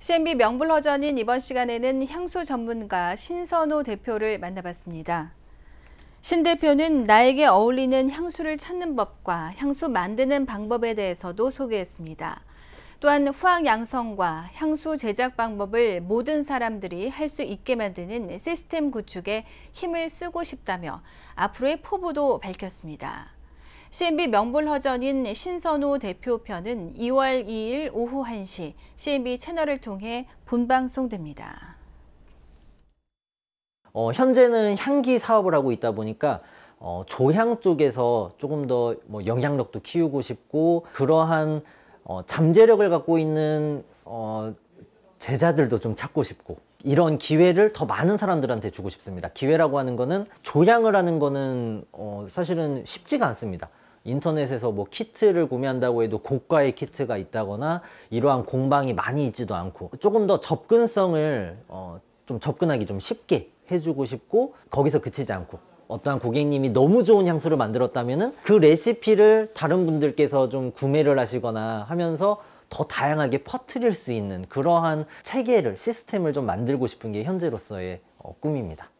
CNB 명불허전인 이번 시간에는 향수 전문가 신선호 대표를 만나봤습니다. 신 대표는 나에게 어울리는 향수를 찾는 법과 향수 만드는 방법에 대해서도 소개했습니다. 또한 후황 양성과 향수 제작 방법을 모든 사람들이 할 수 있게 만드는 시스템 구축에 힘을 쓰고 싶다며 앞으로의 포부도 밝혔습니다. CNB 명불허전인 신선호 대표편은 2월 2일 오후 1시 CNB 채널을 통해 본방송됩니다. 어, 현재는 향기 사업을 하고 있다 보니까 어, 조향 쪽에서 조금 더뭐 영향력도 키우고 싶고 그러한 어, 잠재력을 갖고 있는 어, 제자들도 좀 찾고 싶고 이런 기회를 더 많은 사람들한테 주고 싶습니다 기회라고 하는 거는 조향을 하는 거는 어, 사실은 쉽지가 않습니다 인터넷에서 뭐 키트를 구매한다고 해도 고가의 키트가 있다거나 이러한 공방이 많이 있지도 않고 조금 더 접근성을 어, 좀 접근하기 좀 쉽게 해주고 싶고 거기서 그치지 않고 어떠한 고객님이 너무 좋은 향수를 만들었다면 그 레시피를 다른 분들께서 좀 구매를 하시거나 하면서 더 다양하게 퍼뜨릴수 있는 그러한 체계를 시스템을 좀 만들고 싶은 게 현재로서의 어, 꿈입니다.